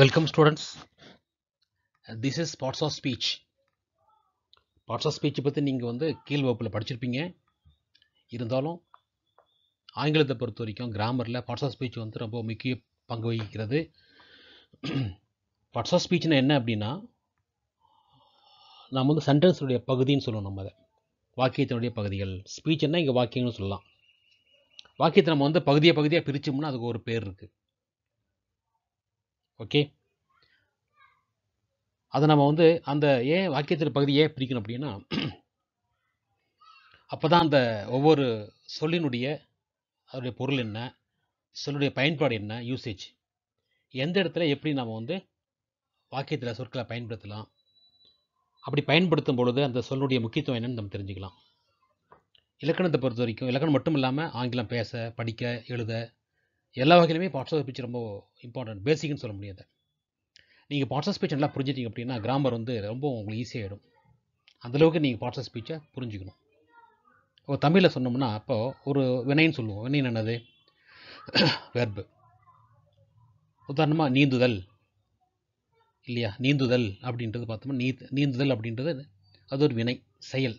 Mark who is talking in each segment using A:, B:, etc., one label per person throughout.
A: Welcome students this is parts of speech parts of ஸ்பீச்சை பற்றி நீங்கள் வந்து கீழ் வகுப்பில் படிச்சிருப்பீங்க இருந்தாலும் ஆங்கிலத்தை பொறுத்த வரைக்கும் கிராமரில் பார்ட்ஸ் ஆஃப் ஸ்பீச் வந்து ரொம்ப முக்கிய பங்கு வகிக்கிறது பார்ட்ஸ் ஆஃப் ஸ்பீச்னா என்ன அப்படின்னா நம்ம வந்து சென்டென்ஸுடைய பகுதின்னு சொல்லுவோம் நம்ம அதை வாக்கியத்தினுடைய பகுதிகள் ஸ்பீச்னா இங்கே வாக்கியங்கள்னு சொல்லலாம் வாக்கியத்தை நம்ம வந்து பகுதியை பகுதியாக பிரித்தோம்னா அதுக்கு ஒரு பேர் இருக்குது ஓகே அதை நம்ம வந்து அந்த ஏன் வாக்கியத்தில் பகுதியை ஏன் பிரிக்கணும் அப்படின்னா அப்போ தான் அந்த ஒவ்வொரு சொல்லினுடைய அதனுடைய பொருள் என்ன சொல்லுடைய பயன்பாடு என்ன யூசேஜ் எந்த இடத்துல எப்படி நம்ம வந்து வாக்கியத்தில் சொற்களை பயன்படுத்தலாம் அப்படி பயன்படுத்தும் பொழுது அந்த சொல்லுடைய முக்கியத்துவம் என்னென்னு நம்ம தெரிஞ்சுக்கலாம் இலக்கணத்தை பொறுத்த வரைக்கும் இலக்கணம் மட்டும் இல்லாமல் ஆங்கிலம் பேச படிக்க எழுத எல்லா வகையிலுமே பார்ட்ஸ் ஆஃப் ஸ்பீச் ரொம்ப இம்பார்ட்டன்ட் பேசிக்னு சொல்ல முடியாது நீங்கள் பார்ட்ஸ் ஆஃப் ஸ்பீச் நல்லா புரிஞ்சிட்டிங்க அப்படின்னா கிராமர் வந்து ரொம்ப உங்களுக்கு ஈஸியாகிடும் அந்தளவுக்கு நீங்கள் பார்ட்ஸ் ஆஃப் ஸ்பீச்சை புரிஞ்சுக்கணும் இப்போ தமிழில் சொன்னோம்னா இப்போது ஒரு வினைன்னு சொல்லுவோம் வினை என்னது வெர்பு உதாரணமாக நீந்துதல் இல்லையா நீந்துதல் அப்படின்றது பார்த்தோம்னா நீ நீந்துதல் அப்படின்றது அது ஒரு வினை செயல்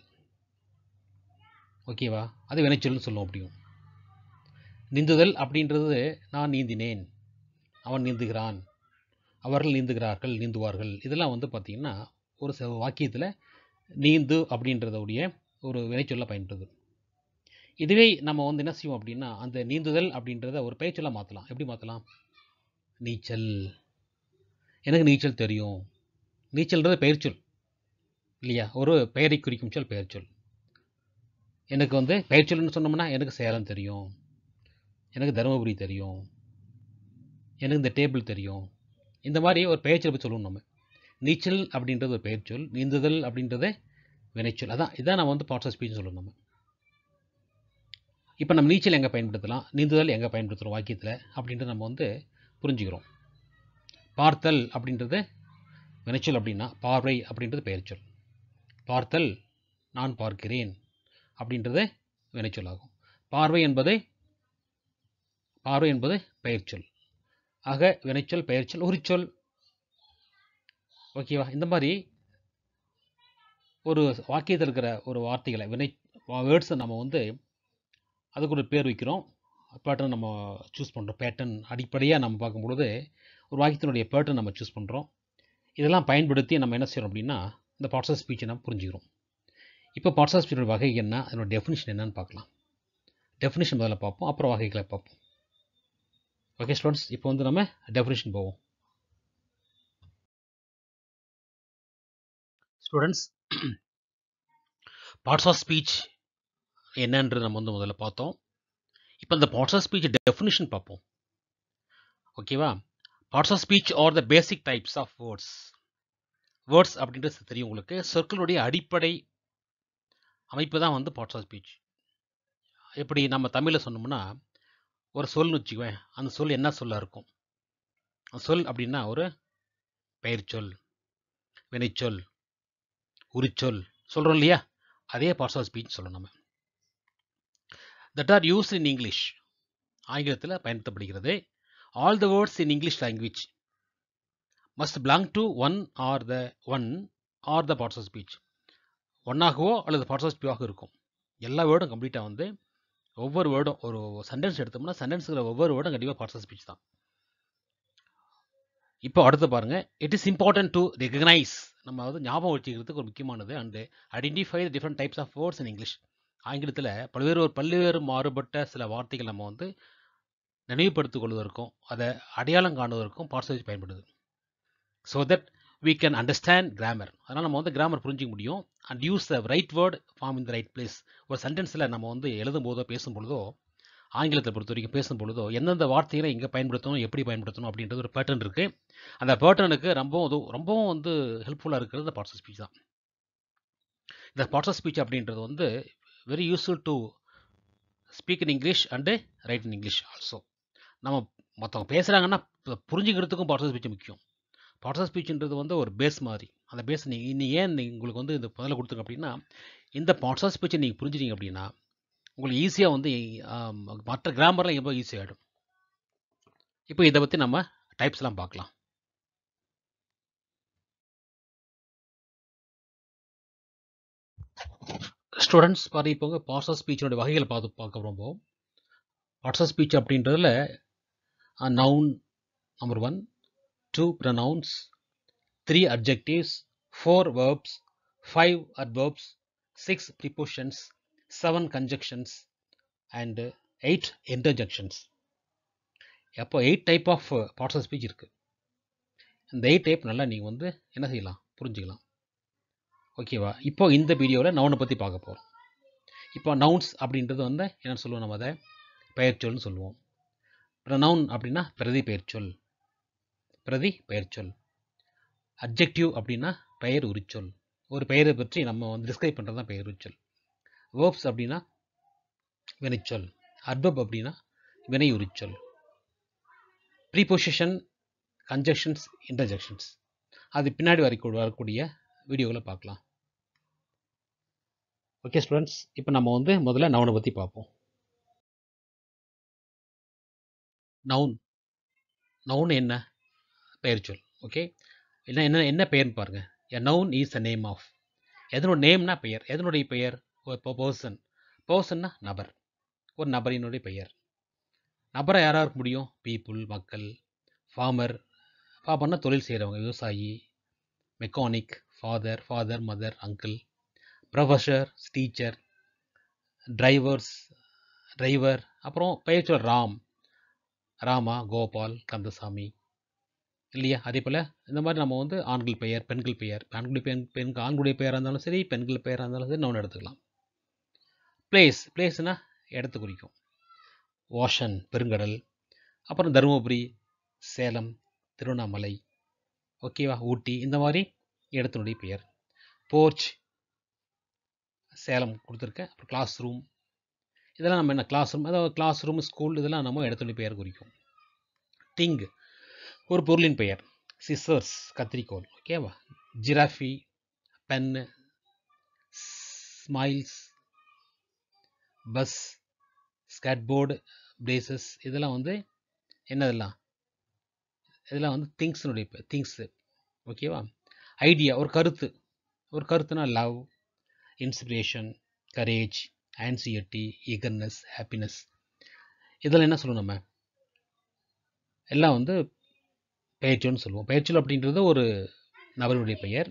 A: ஓகேவா அது வினைச்சொல்னு சொல்லுவோம் அப்படியும் நீந்துதல் அப்படின்றது நான் நீந்தினேன் அவன் நீந்துகிறான் அவர்கள் நீந்துகிறார்கள் நீந்துவார்கள் இதெல்லாம் வந்து பார்த்திங்கன்னா ஒரு சில வாக்கியத்தில் நீந்து அப்படின்றதுடைய ஒரு வினைச்சொல்ல பயன்படுது இதுவே நம்ம வந்து என்ன செய்வோம் அப்படின்னா அந்த நீந்துதல் அப்படின்றத ஒரு பெயச்சொல்ல மாற்றலாம் எப்படி மாற்றலாம் நீச்சல் எனக்கு நீச்சல் தெரியும் நீச்சல்ன்றது பெயர்ச்சொல் இல்லையா ஒரு பெயரை குறிக்கும் சொல் பெயர்ச்சொல் எனக்கு வந்து பெயர்ச்சொல்னு சொன்னோம்னா எனக்கு சேலம் தெரியும் எனக்கு தருமபுரி தெரியும் எனக்கு இந்த டேபிள் தெரியும் இந்த மாதிரி ஒரு பெயர்ச்சல் சொல்லணும் நம்ம நீச்சல் அப்படின்றது ஒரு பெயர்ச்சொல் நீந்துதல் அப்படின்றத வினைச்சொல் அதான் இதான் நம்ம வந்து பார்ட்ஸ் ஆஃப் ஸ்பீச் சொல்லணும் நம்ம இப்போ நம்ம நீச்சல் எங்கே பயன்படுத்தலாம் நீந்துதல் எங்கே பயன்படுத்துகிறோம் வாக்கியத்தில் அப்படின்றத நம்ம வந்து புரிஞ்சுக்கிறோம் பார்த்தல் அப்படின்றது வினைச்சொல் அப்படின்னா பார்வை அப்படின்றது பெயர்ச்சொல் பார்த்தல் நான் பார்க்கிறேன் அப்படின்றது வினைச்சொல் ஆகும் பார்வை என்பதை ஆறு என்பது பெயர்ச்சொல் ஆக வினைச்சொல் பெயர்ச்சொல் உரிச்சொல் ஓகேவா இந்த மாதிரி ஒரு வாக்கியத்தில் இருக்கிற ஒரு வார்த்தைகளை வினை வேர்ட்ஸை நம்ம வந்து அதுக்கு ஒரு பேர் வைக்கிறோம் பேட்டர்ன் நம்ம சூஸ் பண்ணுறோம் பேட்டர்ன் அடிப்படையாக நம்ம பார்க்கும்பொழுது ஒரு வாக்கியத்தினுடைய பேட்டர்ன் நம்ம சூஸ் பண்ணுறோம் இதெல்லாம் பயன்படுத்தி நம்ம என்ன செய்கிறோம் அப்படின்னா இந்த பார்ட்ஸ் ஆஃப் ஸ்பீச்சை நம்ம புரிஞ்சுக்கிறோம் இப்போ பார்ட்ஸ் ஆஃப் ஸ்பீச்சோட வகை என்ன அதனோட டெஃபினிஷன் என்னன்னு பார்க்கலாம் டெஃபினிஷன் முதல்ல பார்ப்போம் அப்புறம் வகைகளை பார்ப்போம் ஓகே ஸ்டூடெண்ட்ஸ் இப்போ வந்து நம்ம டெஃபினேஷன் போவோம் ஸ்டூடெண்ட்ஸ் பார்ட்ஸ் ஆஃப் ஸ்பீச் என்னன்றது நம்ம வந்து முதல்ல பார்த்தோம் இப்போ இந்த பார்ட்ஸ் ஆஃப் ஸ்பீச் டெஃபினேஷன் பார்ப்போம் ஓகேவா parts of speech are the basic types of words words அப்படின்றது தெரியும் உங்களுக்கு சொற்களுடைய அடிப்படை அமைப்பு தான் வந்து பார்ட்ஸ் ஆஃப் ஸ்பீச் எப்படி நம்ம தமிழில் சொன்னோம்னா ஒரு சொல்னு வச்சுக்குவேன் அந்த சொல் என்ன சொல்ல இருக்கும் சொல் அப்படின்னா ஒரு சொல் வினைச்சொல் உரிச்சொல் சொல்கிறோம் இல்லையா அதே பார்ட்ஸ் ஆஃப் ஸ்பீச் சொல்லணும் நம்ம that are use in English ஆங்கிலத்தில் பயன்படுத்தப்படுகிறது all the words in English language must belong to one or the one or the parts of speech ஒன்னாகவோ அல்லது பார்ட்ஸ் ஆஃப் ஸ்பீவாக இருக்கும் எல்லா வேர்டும் கம்ப்ளீட்டாக வந்து ஒவ்வொரு வேர்டும் ஒரு சென்டென்ஸ் எடுத்தோம்னா சென்டென்ஸ்கிற ஒவ்வொரு வேர்டும் கண்டிப்பாக பார்ட்ஸ் ஆஃப் ஸ்பீச் தான் இப்போ அடுத்து பாருங்கள் it is important to recognise நம்ம வந்து ஞாபகம் வச்சுக்கிறதுக்கு ஒரு முக்கியமானது and identify different types of words in English ஆங்கிலத்தில் பல்வேறு ஒரு பல்வேறு மாறுபட்ட சில வார்த்தைகள் நம்ம வந்து நினைவுபடுத்திக் கொள்வதற்கும் அதை அடையாளம் காணுவதற்கும் பார்ட்ஸ் ஆஃப் பயன்படுது so that we can understand grammar அதனால் நம்ம வந்து கிராமர் புரிஞ்சிக்க முடியும் and use the right word form in the right place ஒரு சென்டென்ஸில் நம்ம வந்து எழுதும் போதோ பேசும் பொழுதோ ஆங்கிலத்தை பொறுத்த வரைக்கும் பேசும் பொழுதோ எந்தெந்த வார்த்தைகளை இங்கே பயன்படுத்தணும் எப்படி பயன்படுத்தணும் அப்படின்றது ஒரு பேட்டர்ன் இருக்குது அந்த பேட்டர்னுக்கு ரொம்பவும் ரொம்பவும் வந்து ஹெல்ப்ஃபுல்லாக இருக்கிறது இந்த பார்ட்ஸ் ஸ்பீச் தான் இந்த பார்ட்ஸ் ஸ்பீச் அப்படின்றது வந்து very useful to speak in English and write in English also நம்ம மற்றவங்க பேசுகிறாங்கன்னா புரிஞ்சுக்கிறதுக்கும் பார்ட்ஸ் ஸ்பீச் முக்கியம் பார்ட்ஸ் ஆஃப் ஸ்பீச்ன்றது வந்து ஒரு பேஸ் மாதிரி அந்த பேஸ் நீங்கள் இன்னும் ஏன் நீங்கள் உங்களுக்கு வந்து இந்த முதல்ல கொடுத்துருங்க அப்படின்னா இந்த பார்ட்ஸ் ஸ்பீச்சை நீங்கள் புரிஞ்சுட்டீங்க அப்படின்னா உங்களுக்கு ஈஸியாக வந்து மற்ற கிராமர்லாம் எவ்வளோ ஈஸியாகிடும் இப்போ இதை பற்றி நம்ம டைப்ஸ்லாம் பார்க்கலாம் ஸ்டூடெண்ட்ஸ் பாரு இப்போ பார்ட்ஸ் ஆஃப் ஸ்பீச்சினுடைய வகைகளை பார்த்து பார்க்க போகிறோம் பார்ட்ஸ் ஆஃப் ஸ்பீச் அப்படின்றதுல noun number one two pronouns, three adjectives, four verbs, five adverbs, six prepositions, seven conjunctions, and eight interjections. அப்போ eight type of parts of speech இருக்குது இந்த எயிட் டைப் நல்லா நீங்கள் வந்து என்ன செய்யலாம் புரிஞ்சுக்கலாம் ஓகேவா இப்போ இந்த வீடியோவில் நவுனை பற்றி பார்க்க போகிறோம் இப்போ நவுன்ஸ் அப்படின்றது வந்து என்ன சொல்லுவோம் நம்ம அதை பெயர்ச்சொல்னு சொல்லுவோம் ப்ரனவுன் அப்படின்னா பிரதி பெயர்ச்சொல் பிரதி பெயர்ச்சொல் அப்ஜெக்டிவ் அப்படின்னா பெயர் உரிச்சொல் ஒரு பெயரை பற்றி நம்ம வந்து டிஸ்கிரைப் பண்ணுறது தான் பெயர் உரிச்சொல் வேர்ப்ஸ் அப்படின்னா வினைச்சொல் அட்பப் அப்படின்னா வினை உரிச்சொல் ப்ரீபொசிஷன் கன்ஜெக்ஷன்ஸ் இன்டர்ஜெக்ஷன்ஸ் அது பின்னாடி வரைக்கு வரக்கூடிய வீடியோவில் பார்க்கலாம் ஓகே ஸ்டூடெண்ட்ஸ் இப்போ நம்ம வந்து முதல்ல நவுனை பற்றி பார்ப்போம் நவுன் நவுன் என்ன பெயர்ச்சொல் ஓகே என்ன என்ன என்ன பெயர்னு பாருங்கள் a noun is a name of எதனோட நேம்னா பெயர் எதனுடைய பெயர் இப்போ பர்சன் பர்சன்னா நபர் ஒரு நபரினுடைய பெயர் நபரை யாராக இருக்க முடியும் பீப்புள் மக்கள் ஃபார்மர் ஃபார்மர்னா தொழில் செய்கிறவங்க விவசாயி mechanic father father mother uncle professor teacher drivers driver அப்புறம் பெயர் சொல் ராம் ராமா கோபால் கந்தசாமி இல்லையா அதே போல் இந்த மாதிரி நம்ம வந்து ஆண்கள் பெயர் பெண்கள் பெயர் ஆண்களுடைய பெண் பெண் ஆண்களுடைய பெயராக இருந்தாலும் சரி பெண்கள் பெயராக இருந்தாலும் சரி நம்ம எடுத்துக்கலாம் பிளேஸ் பிளேஸ்னால் இடத்து குறிக்கும் ஓஷன் பெருங்கடல் அப்புறம் தருமபுரி சேலம் திருவண்ணாமலை ஓகேவா ஊட்டி இந்த மாதிரி இடத்தினுடைய பெயர் போர்ச் சேலம் கொடுத்துருக்கேன் அப்புறம் கிளாஸ் ரூம் இதெல்லாம் நம்ம என்ன கிளாஸ் ரூம் அதாவது கிளாஸ் ரூம் ஸ்கூல் இதெல்லாம் நம்ம இடத்துடைய பெயர் குறிக்கும் திங்கு ஒரு பொருளின் பெயர் சிசர்ஸ் கத்திரிக்கோள் ஓகேவா giraffe pen smiles bus skateboard places இதெல்லாம் வந்து என்னதெல்லாம் இதெல்லாம் வந்து திங்ஸ்னுடைய திங்ஸு ஓகேவா ஐடியா ஒரு கருத்து ஒரு கருத்துனா love inspiration courage anxiety eagerness happiness இதெல்லாம் என்ன சொல்லணும் நம்ம எல்லாம் வந்து பெயர்ச்சொல்னு சொல்லுவோம் பெயர்ச்சொல் அப்படின்றது ஒரு நபருடைய பெயர்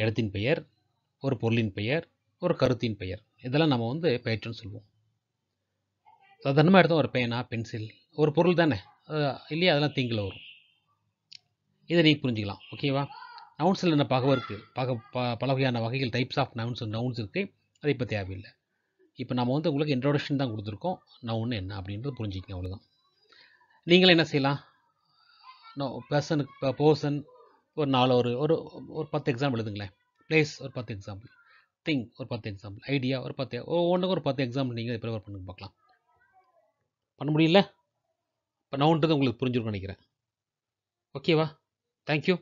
A: இடத்தின் பெயர் ஒரு பொருளின் பெயர் ஒரு கருத்தின் பெயர் இதெல்லாம் நம்ம வந்து பெயர்ச்சொல்னு சொல்லுவோம் சாதாரணமாக எடுத்தோம் ஒரு பேனா பென்சில் ஒரு பொருள் தானே இல்லையா அதெல்லாம் தீங்கில் வரும் இதை நீங்கள் புரிஞ்சுக்கலாம் ஓகேவா நவுன்ஸில் என்ன பகவ இருக்குது பக ப பல வகையான வகைகள் டைப்ஸ் ஆஃப் நவுன்ஸ் நவுன்ஸ் இருக்குது அதை இப்போ தேவையில்லை இப்போ நம்ம வந்து உங்களுக்கு இன்ட்ரோடக்ஷன் தான் கொடுத்துருக்கோம் நவுன் என்ன அப்படின்றது புரிஞ்சுக்கங்க அவ்வளோதான் நீங்களும் என்ன செய்யலாம் நான் பர்சனுக்கு இப்போ பர்சன் ஒரு நாலு ஒரு ஒரு ஒரு பத்து எக்ஸாம்பிள் எழுதுங்களேன் ப்ளேஸ் ஒரு பத்து எக்ஸாம்பிள் திங் ஒரு பத்து எக்ஸாம்பிள் ஐடியா ஒரு பத்து ஒவ்வொன்றுக்கும் ஒரு பத்து எக்ஸாம்பிள் நீங்கள் ப்ரிப்பேர் பண்ணி பார்க்கலாம் பண்ண முடியல இப்போ நவுன்றது உங்களுக்கு புரிஞ்சிருக்கும் நினைக்கிறேன் ஓகேவா தேங்க்யூ